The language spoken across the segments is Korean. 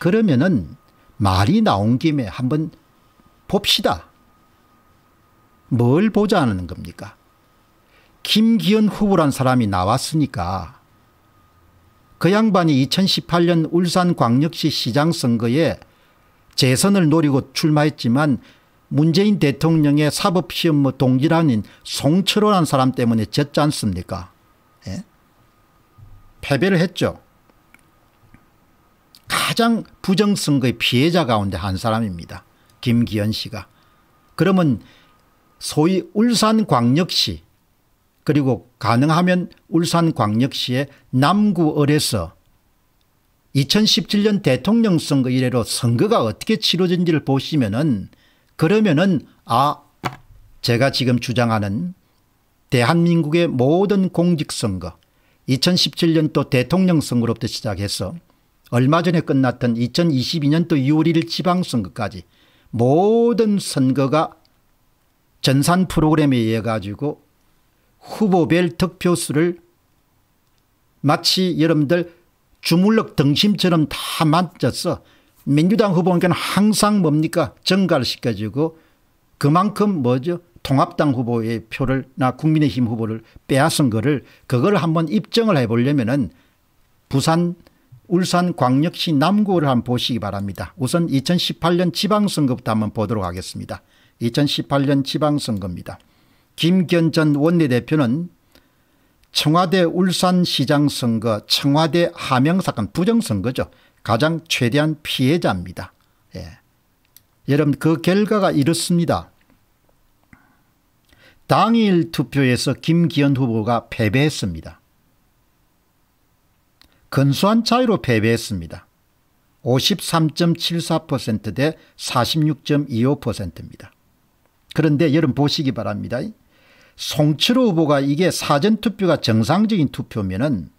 그러면은 말이 나온 김에 한번 봅시다. 뭘 보자는 겁니까? 김기현 후보란 사람이 나왔으니까 그 양반이 2018년 울산광역시 시장 선거에 재선을 노리고 출마했지만 문재인 대통령의 사법시험 뭐동기란는송철호란 사람 때문에 졌지 않습니까? 예? 패배를 했죠. 가장 부정선거의 피해자 가운데 한 사람입니다. 김기현 씨가. 그러면 소위 울산광역시 그리고 가능하면 울산광역시의 남구을에서 2017년 대통령 선거 이래로 선거가 어떻게 치러진지를 보시면은 그러면은 아 제가 지금 주장하는 대한민국의 모든 공직선거 2017년 또 대통령 선거로부터 시작해서 얼마 전에 끝났던 2022년도 6월 1일 지방선거까지 모든 선거가 전산 프로그램에 의해 가지고 후보별 득표수를 마치 여러분들 주물럭 등심처럼 다 만졌어. 민주당 후보는 항상 뭡니까 증가시켜주고 그만큼 뭐죠 통합당 후보의 표를 나 국민의힘 후보를 빼앗은 거를 그걸 한번 입증을 해보려면 은 부산 울산광역시 남구를 한번 보시기 바랍니다. 우선 2018년 지방선거부터 한번 보도록 하겠습니다. 2018년 지방선거입니다. 김견 전 원내대표는 청와대 울산시장 선거 청와대 하명사건 부정선거죠. 가장 최대한 피해자입니다. 예. 여러분 그 결과가 이렇습니다. 당일 투표에서 김기현 후보가 패배했습니다. 근소한 차이로 패배했습니다. 53.74%대 46.25%입니다. 그런데 여러분 보시기 바랍니다. 송치로 후보가 이게 사전투표가 정상적인 투표면 은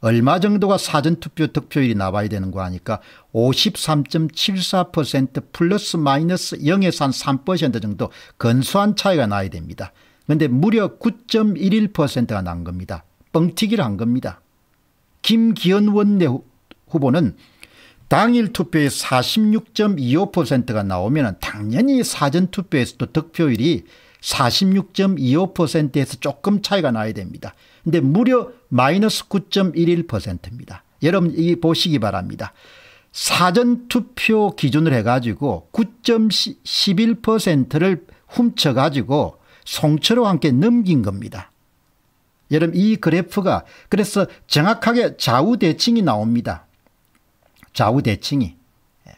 얼마 정도가 사전투표 득표율이 나와야 되는 거 아니까 53.74% 플러스 마이너스 0에서 한 3% 정도 근소한 차이가 나야 됩니다. 그런데 무려 9.11%가 난 겁니다. 뻥튀기를 한 겁니다. 김기현 원내 후보는 당일 투표에 46.25%가 나오면 당연히 사전투표에서도 득표율이 46.25%에서 조금 차이가 나야 됩니다. 근데 무려 마이너스 9.11%입니다. 여러분 이 보시기 바랍니다. 사전투표 기준을 해가지고 9.11%를 훔쳐가지고 송철호와 함께 넘긴 겁니다. 여러분 이 그래프가 그래서 정확하게 좌우대칭이 나옵니다. 좌우대칭이. 예.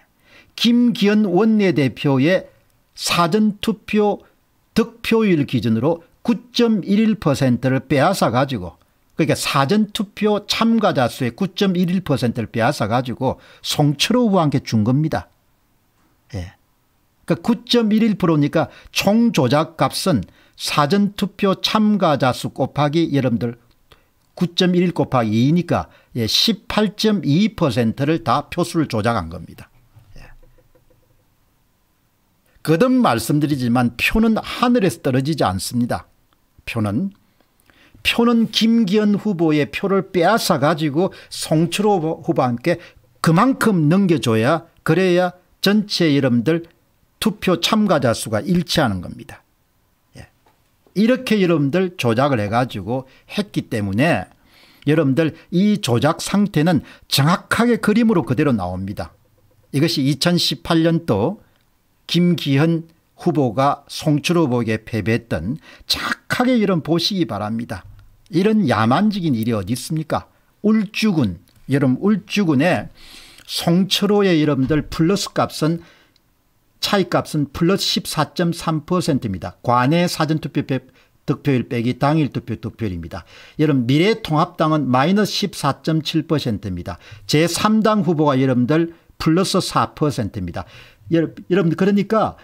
김기현 원내대표의 사전투표 득표율 기준으로 9.11%를 빼앗아 가지고 그러니까 사전투표 참가자 수의 9.11%를 빼앗아 가지고 송철호 후한테 준 겁니다. 예. 그러니까 9.11%니까 총조작값은 사전투표 참가자 수 곱하기 여러분들 9.1 곱하기 2니까 18.2%를 예, 다 표수를 조작한 겁니다. 예. 거듭 말씀드리지만 표는 하늘에서 떨어지지 않습니다. 표는 표는 김기현 후보의 표를 빼앗아 가지고 송철호 후보한테 그만큼 넘겨줘야 그래야 전체 여러분들 투표 참가자 수가 일치하는 겁니다. 이렇게 여러분들 조작을 해가지고 했기 때문에 여러분들 이 조작 상태는 정확하게 그림으로 그대로 나옵니다. 이것이 2018년도 김기현 후보가 송출 후보에게 패배했던 착하게 이런 보시기 바랍니다. 이런 야만적인 일이 어디 있습니까? 울주군, 여러분 울주군에 송철호의 여러분들 플러스 값은 차이값은 플러스 14.3%입니다. 관내 사전투표 득표율 빼기 당일 투표 득표율입니다. 여러분 미래통합당은 마이너스 14.7%입니다. 제3당 후보가 여러분들 플러스 4%입니다. 여러분 그러니까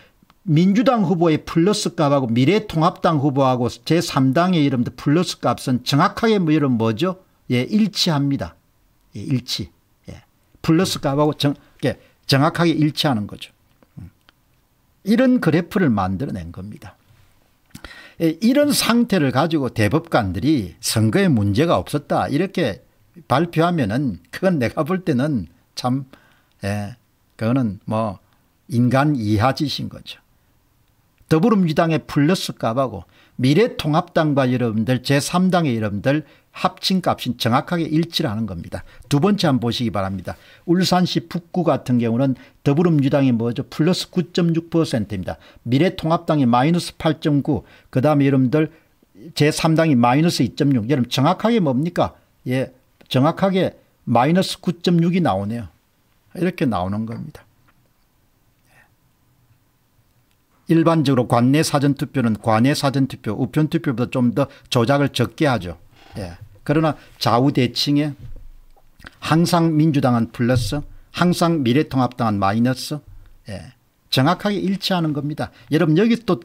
민주당 후보의 플러스 값하고 미래통합당 후보하고 제3당의 이름도 플러스 값은 정확하게 뭐 이름 뭐죠? 예, 일치합니다. 예, 일치. 예. 플러스 값하고 정, 예, 정확하게 일치하는 거죠. 이런 그래프를 만들어낸 겁니다. 예, 이런 상태를 가지고 대법관들이 선거에 문제가 없었다 이렇게 발표하면은 그건 내가 볼 때는 참 예, 그거는 뭐 인간 이하 짓인 거죠. 더불어민주당의 플러스 값하고 미래통합당과 여러분들 제3당의 여러분들 합친값이 정확하게 일치를 하는 겁니다. 두 번째 한번 보시기 바랍니다. 울산시 북구 같은 경우는 더불어민주당이 뭐죠? 플러스 9.6%입니다. 미래통합당이 마이너스 8.9, 그 다음에 여러분들 제3당이 마이너스 2.6. 여러분 정확하게 뭡니까? 예, 정확하게 마이너스 9.6이 나오네요. 이렇게 나오는 겁니다. 일반적으로 관내 사전투표는 관내 사전투표, 우편투표보다 좀 더 조작을 적게 하죠. 예. 그러나 좌우대칭에 항상 민주당은 플러스 항상 미래통합당은 마이너스 예. 정확하게 일치하는 겁니다. 여러분 여기 또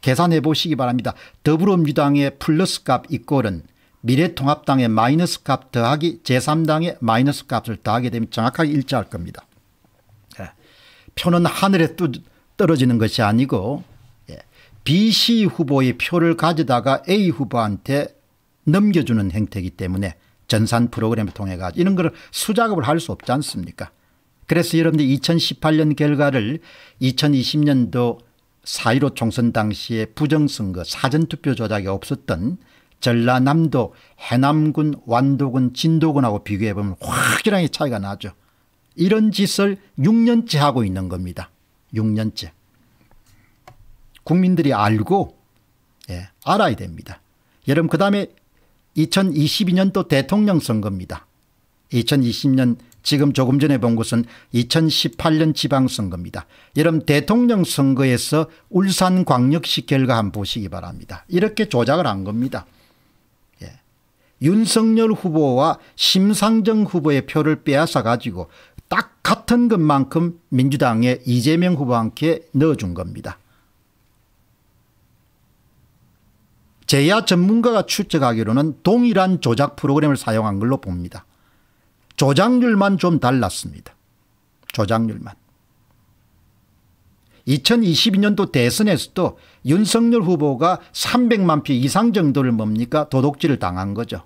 계산해 보시기 바랍니다. 더불어민주당의 플러스 값 이꼴은 미래통합당의 마이너스 값 더하기 제3당의 마이너스 값을 더하게 되면 정확하게 일치할 겁니다. 예. 표는 하늘에 뚜, 떨어지는 것이 아니고 예. BC 후보의 표를 가져다가 A 후보한테 넘겨주는 행태이기 때문에 전산 프로그램을 통해 가지고 이런 걸 수작업을 할 수 없지 않습니까 그래서 여러분들 2018년 결과를 2020년도 4.15 총선 당시에 부정선거 사전투표 조작이 없었던 전라남도 해남군 완도군 진도군하고 비교해 보면 확실하게 차이가 나죠. 이런 짓을 6년째 하고 있는 겁니다. 6년째. 국민들이 알고 예, 알아야 됩니다. 여러분 그다음에 2022년도 대통령 선거입니다. 2020년 지금 조금 전에 본 것은 2018년 지방선거입니다. 여러 대통령 선거에서 울산광역시 결과 한번 보시기 바랍니다. 이렇게 조작을 한 겁니다. 예. 윤석열 후보와 심상정 후보의 표를 빼앗아 가지고 딱 같은 것만큼 민주당의 이재명 후보한테 넣어준 겁니다. 제야 전문가가 추측하기로는 동일한 조작 프로그램을 사용한 걸로 봅니다. 조작률만 좀 달랐습니다. 조작률만. 2022년도 대선에서도 윤석열 후보가 300만 표 이상 정도를 뭡니까 도둑질을 당한 거죠.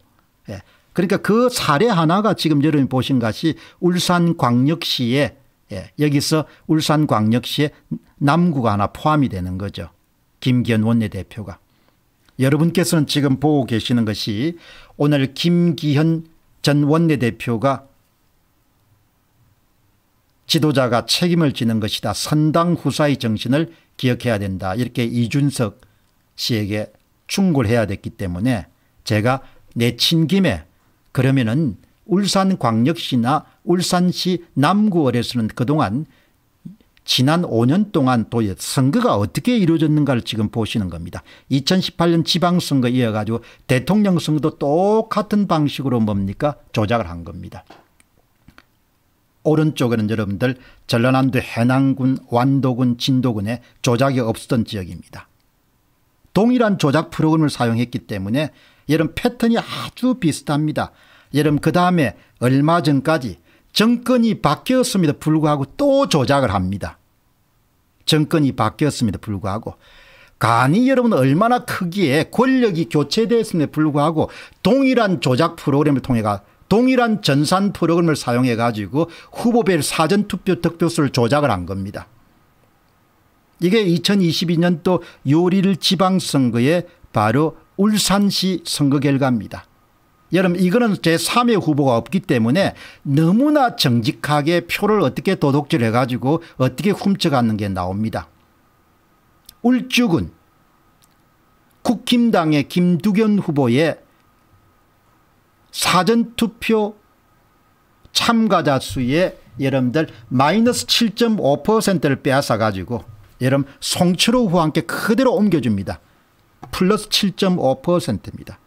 예. 그러니까 그 사례 하나가 지금 여러분 보신 것이 울산광역시에 예. 여기서 울산광역시에 남구가 하나 포함이 되는 거죠. 김기현 원내대표가. 여러분께서는 지금 보고 계시는 것이 오늘 김기현 전 원내대표가 지도자가 책임을 지는 것이다. 선당 후사의 정신을 기억해야 된다. 이렇게 이준석 씨에게 충고해야 를 됐기 때문에 제가 내친 김에 그러면은 울산광역시나 울산시 남구월에서는 그동안 지난 5년 동안 도의 선거가 어떻게 이루어졌는가를 지금 보시는 겁니다. 2018년 지방선거 이어 가지고 대통령 선거도 똑같은 방식으로 뭡니까 조작을 한 겁니다. 오른쪽에는 여러분들 전라남도 해남군 완도군 진도군에 조작이 없었던 지역입니다. 동일한 조작 프로그램을 사용했기 때문에 여름 패턴이 아주 비슷합니다. 여름 그 다음에 얼마 전까지 정권이 바뀌었습니다 불구하고 또 조작을 합니다. 정권이 바뀌었음에도 불구하고 간이 여러분 얼마나 크기에 권력이 교체되었음에도 불구하고 동일한 조작 프로그램을 통해가 동일한 전산 프로그램을 사용해 가지고 후보별 사전투표 득표수를 조작을 한 겁니다. 이게 2022년도 6월 1 지방선거에 바로 울산시 선거 결과입니다. 여러분 이거는 제3의 후보가 없기 때문에 너무나 정직하게 표를 어떻게 도둑질해 가지고 어떻게 훔쳐가는 게 나옵니다. 울주군 국힘당의 김두견 후보의 사전투표 참가자 수의 여러분들 마이너스 7.5%를 빼앗아 가지고 여러분 송철호 후한께 그대로 옮겨줍니다. 플러스 7.5%입니다.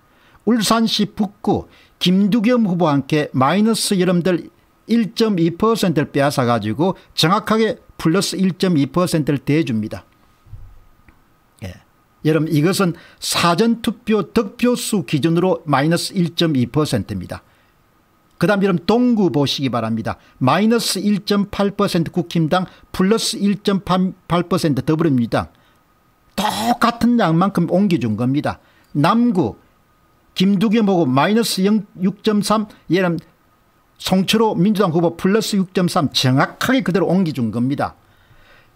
울산시 북구 김두겸 후보와 함께 마이너스 여러분들 1.2%를 빼앗아 가지고 정확하게 플러스 1.2%를 대줍니다. 예. 여러분 이것은 사전투표 득표수 기준으로 마이너스 1.2%입니다. 그 다음 여러분 동구 보시기 바랍니다. 마이너스 1.8% 국힘당 플러스 1.8% 더불어민주당 똑같은 양만큼 옮겨준 겁니다. 남구 김두겸 보고 마이너스 0, 6.3 얘는 송철호 민주당 후보 플러스 6.3 정확하게 그대로 옮겨준 겁니다.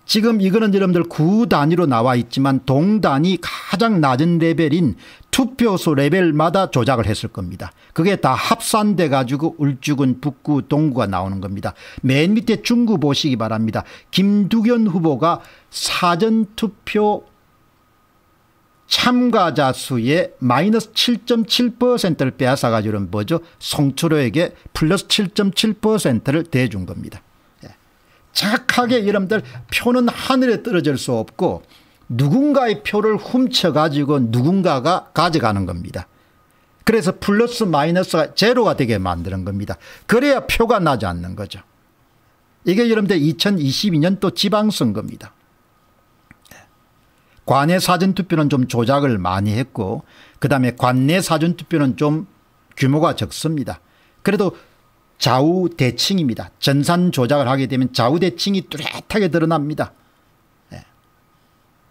지금 이거는 여러분들 9단위로 나와 있지만 동단위 가장 낮은 레벨인 투표소 레벨마다 조작을 했을 겁니다. 그게 다 합산돼 가지고 울주군 북구 동구가 나오는 겁니다. 맨 밑에 중구 보시기 바랍니다. 김두견 후보가 사전투표 참가자 수의 마이너스 7.7%를 빼앗아가지고는 뭐죠? 송초로에게 플러스 7.7%를 대준 겁니다. 예. 하게 여러분들 표는 하늘에 떨어질 수 없고 누군가의 표를 훔쳐가지고 누군가가 가져가는 겁니다. 그래서 플러스 마이너스가 제로가 되게 만드는 겁니다. 그래야 표가 나지 않는 거죠. 이게 여러분들 2022년 또 지방선거입니다. 관내 사전투표는 좀 조작을 많이 했고 그다음에 관내 사전투표는 좀 규모가 적습니다. 그래도 좌우 대칭입니다. 전산 조작을 하게 되면 좌우 대칭이 뚜렷하게 드러납니다. 예.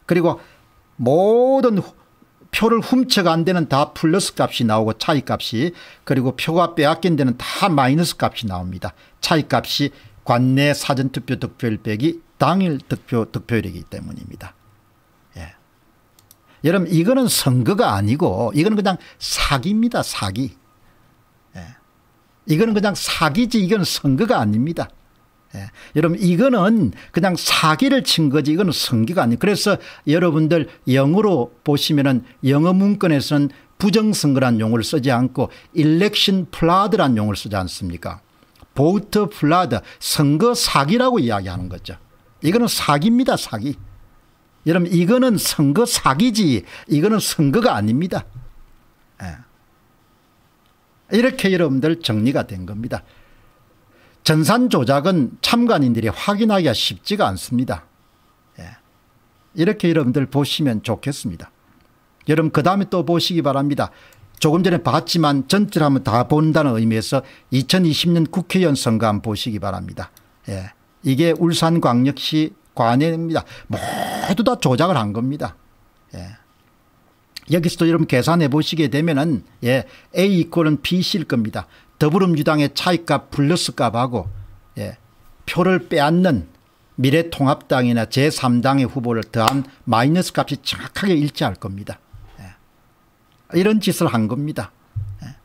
그리고 모든 표를 훔쳐간 데는 다 플러스 값이 나오고 차이 값이 그리고 표가 빼앗긴 데는 다 마이너스 값이 나옵니다. 차이 값이 관내 사전투표 득표율 빼기 당일 득표 득표율이기 때문입니다. 여러분 이거는 선거가 아니고 이거는 그냥 사기입니다. 사기. 예. 이거는 그냥 사기지 이건 선거가 아닙니다. 예. 여러분 이거는 그냥 사기를 친 거지 이거는 선거가 아니에요. 그래서 여러분들 영어로 보시면 은 영어 문건에서는 부정선거란 용어를 쓰지 않고 일렉션 플라드란 용어를 쓰지 않습니까 보트 플라드 선거 사기라고 이야기하는 거죠. 이거는 사기입니다 사기. 여러분 이거는 선거 사기지 이거는 선거가 아닙니다. 예. 이렇게 여러분들 정리가 된 겁니다. 전산 조작은 참관인들이 확인하기가 쉽지가 않습니다. 예. 이렇게 여러분들 보시면 좋겠습니다. 여러분 그 다음에 또 보시기 바랍니다. 조금 전에 봤지만 전체를 한번 다 본다는 의미에서 2020년 국회의원 선거 한번 보시기 바랍니다. 예. 이게 울산광역시 관행입니다. 모두 다 조작을 한 겁니다. 예. 여기서도 여러분 계산해 보시게 되면은 예, A 이꼴은 b 일 겁니다. 더불어민주당의 차익값 플러스 값하고 예, 표를 빼앗는 미래통합당이나 제3당의 후보를 더한 마이너스 값이 정확하게 일치할 겁니다. 예. 이런 짓을 한 겁니다. 예.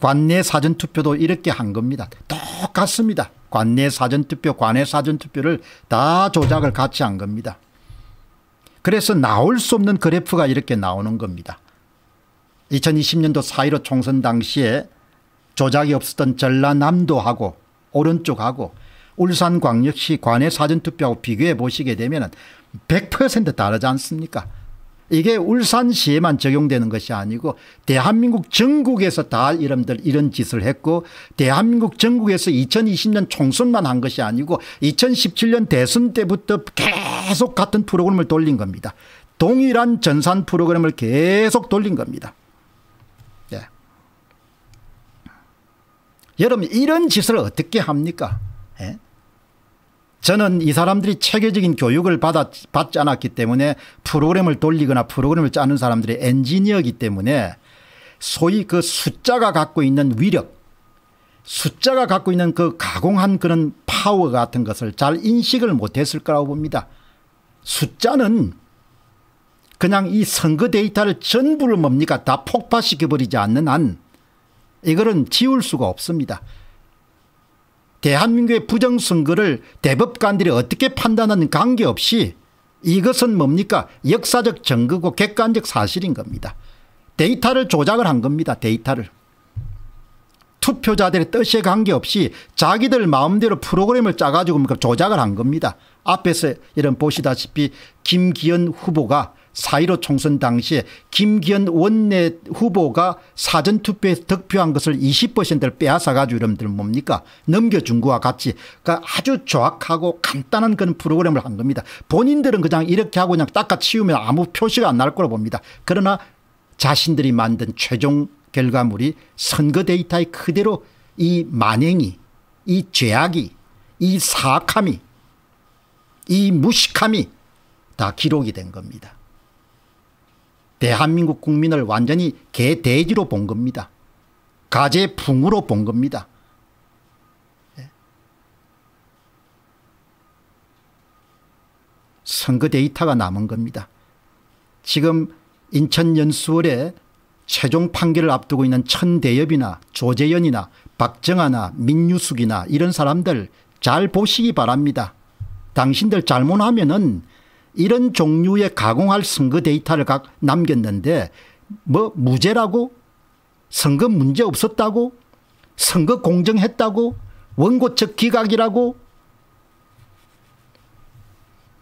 관내 사전투표도 이렇게 한 겁니다. 똑같습니다. 관내 사전투표 관외 사전투표를 다 조작을 같이 한 겁니다. 그래서 나올 수 없는 그래프가 이렇게 나오는 겁니다. 2020년도 4.15 총선 당시에 조작이 없었던 전라남도하고 오른쪽하고 울산광역시 관내 사전투표하고 비교해 보시게 되면 100% 다르지 않습니까 이게 울산시에만 적용되는 것이 아니고 대한민국 전국에서 다 이름들 이런 짓을 했고 대한민국 전국에서 2020년 총선만 한 것이 아니고 2017년 대선 때부터 계속 같은 프로그램을 돌린 겁니다. 동일한 전산 프로그램을 계속 돌린 겁니다. 예. 여러분 이런 짓을 어떻게 합니까? 저는 이 사람들이 체계적인 교육을 받아, 받지 않았기 때문에 프로그램을 돌리거나 프로그램을 짜는 사람들이 엔지니어이기 때문에 소위 그 숫자가 갖고 있는 위력 숫자가 갖고 있는 그 가공한 그런 파워 같은 것을 잘 인식을 못했을 거라고 봅니다. 숫자는 그냥 이 선거 데이터를 전부를 뭡니까 다 폭파시켜버리지 않는 한 이거는 지울 수가 없습니다. 대한민국의 부정선거를 대법관들이 어떻게 판단하는 관계없이 이것은 뭡니까 역사적 증거고 객관적 사실인 겁니다. 데이터를 조작을 한 겁니다. 데이터를. 투표자들의 뜻에 관계없이 자기들 마음대로 프로그램을 짜가지고 그 조작을 한 겁니다. 앞에서 이런 보시다시피 김기현 후보가 4.15 총선 당시에 김기현 원내 후보가 사전투표에서 득표한 것을 20%를 빼앗아가지고 여러면 뭡니까 넘겨준 거와 같이 그러니까 아주 정확하고 간단한 그런 프로그램을 한 겁니다. 본인들은 그냥 이렇게 하고 그냥 닦아치우면 아무 표시가 안 날 거로 봅니다. 그러나 자신들이 만든 최종 결과물이 선거 데이터에 그대로 이 만행이 이 죄악이 이 사악함이 이 무식함이 다 기록이 된 겁니다. 대한민국 국민을 완전히 개돼지로 본 겁니다. 가재풍으로 본 겁니다. 예. 선거 데이터가 남은 겁니다. 지금 인천연수월에 최종 판결을 앞두고 있는 천대엽이나 조재연이나 박정아나 민유숙이나 이런 사람들 잘 보시기 바랍니다. 당신들 잘못하면 은 이런 종류의 가공할 선거 데이터를 각 남겼는데 뭐 무죄라고 선거 문제 없었다고 선거 공정했다고 원고 적 기각이라고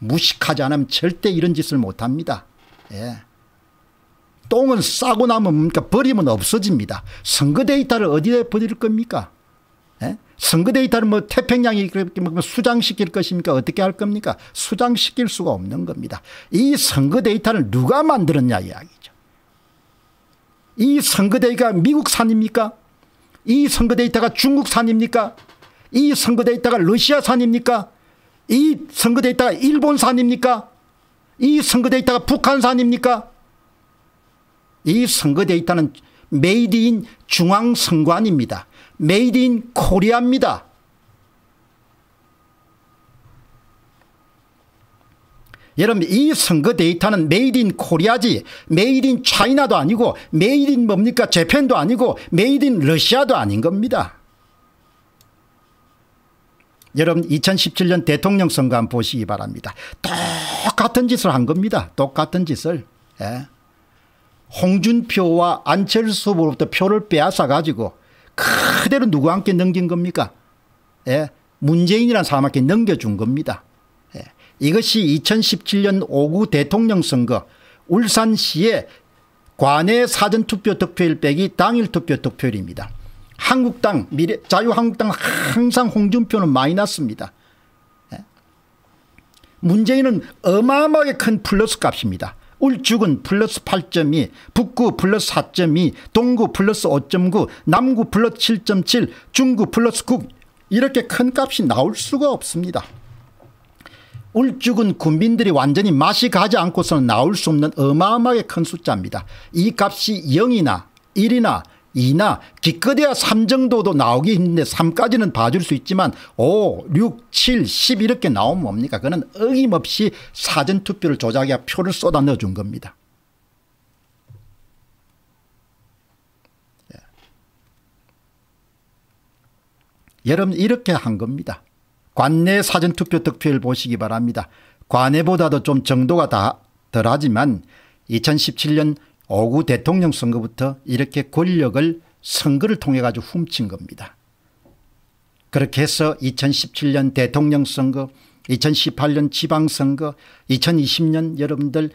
무식하지 않으면 절대 이런 짓을 못합니다. 예. 똥은 싸고 나면 그니까 버리면 없어집니다. 선거 데이터를 어디에 버릴 겁니까? 예? 선거 데이터를 뭐 태평양이 그렇게 뭐 수장시킬 것입니까? 어떻게 할 겁니까? 수장시킬 수가 없는 겁니다. 이 선거 데이터를 누가 만들었냐 이야기죠. 이 선거 데이터가 미국산입니까? 이 선거 데이터가 중국산입니까? 이 선거 데이터가 러시아산입니까? 이 선거 데이터가 일본산입니까? 이 선거 데이터가 북한산입니까? 이 선거 데이터는 메이드 인 중앙선관입니다. 메이드 인 코리아입니다. 여러분 이 선거 데이터는 메이드 인 코리아지 메이드 인 차이나도 아니고 메이드 인 뭡니까 재팬도 아니고 메이드 인 러시아도 아닌 겁니다. 여러분 2017년 대통령 선거 한번 보시기 바랍니다. 똑같은 짓을 한 겁니다. 똑같은 짓을. 예. 홍준표와 안철수 후보로부터 표를 빼앗아 가지고 그대로 누구한테 넘긴 겁니까? 예. 문재인이란 사람한테 넘겨준 겁니다. 예. 이것이 2017년 5구 대통령 선거 울산시의 관내 사전투표 득표율 빼기 당일 투표 득표율입니다. 한국당 미래 자유한국당 항상 홍준표는 마이너스니다 예, 문재인은 어마어마하게 큰 플러스 값입니다. 울주군 플러스 8.2 북구 플러스 4.2 동구 플러스 5.9 남구 플러스 7.7 중구 플러스 9 이렇게 큰 값이 나올 수가 없습니다. 울주군 군민들이 완전히 맛이 가지 않고서는 나올 수 없는 어마어마하게 큰 숫자입니다. 이 값이 0이나 1이나 2나 기껏해야 3 정도도 나오기 힘든데 3까지는 봐줄 수 있지만 5, 6, 7, 10 이렇게 나오면 뭡니까? 그는 어김없이 사전투표를 조작해 표를 쏟아 넣어준 겁니다. 예. 여러분 이렇게 한 겁니다. 관내 사전투표 득표율 보시기 바랍니다. 관내보다도 좀 정도가 다 덜하지만 2017년 5구 대통령 선거부터 이렇게 권력을 선거를 통해 가지고 훔친 겁니다. 그렇게 해서 2017년 대통령 선거 2018년 지방선거 2020년 여러분들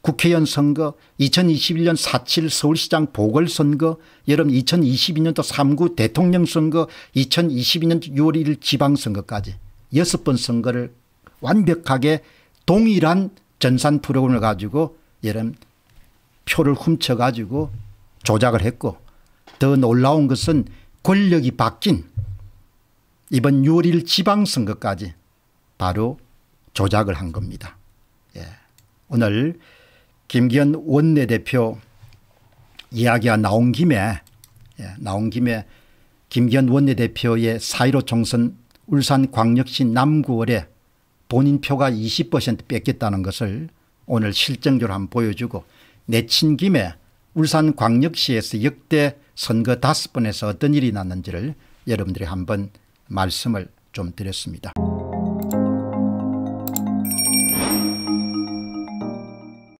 국회의원 선거 2021년 4.7 서울시장 보궐선거 여러분 2022년도 3구 대통령 선거 2022년 6월 1일 지방선거까지 여번 선거를 완벽하게 동일한 전산 프로그램을 가지고 여러분 표를 훔쳐가지고 조작을 했고 더 놀라운 것은 권력이 바뀐 이번 6월 1일 지방선거까지 바로 조작을 한 겁니다. 예. 오늘 김기현 원내대표 이야기가 나온 김에 예, 나온 김에 김기현 원내대표의 4.15 총선 울산 광역시 남구월에 본인 표가 20% 뺏겼다는 것을 오늘 실증적으로 한번 보여주고 내친 김에 울산 광역시에서 역대 선거 다섯 번에서 어떤 일이 났는지를 여러분들이 한번 말씀을 좀 드렸습니다.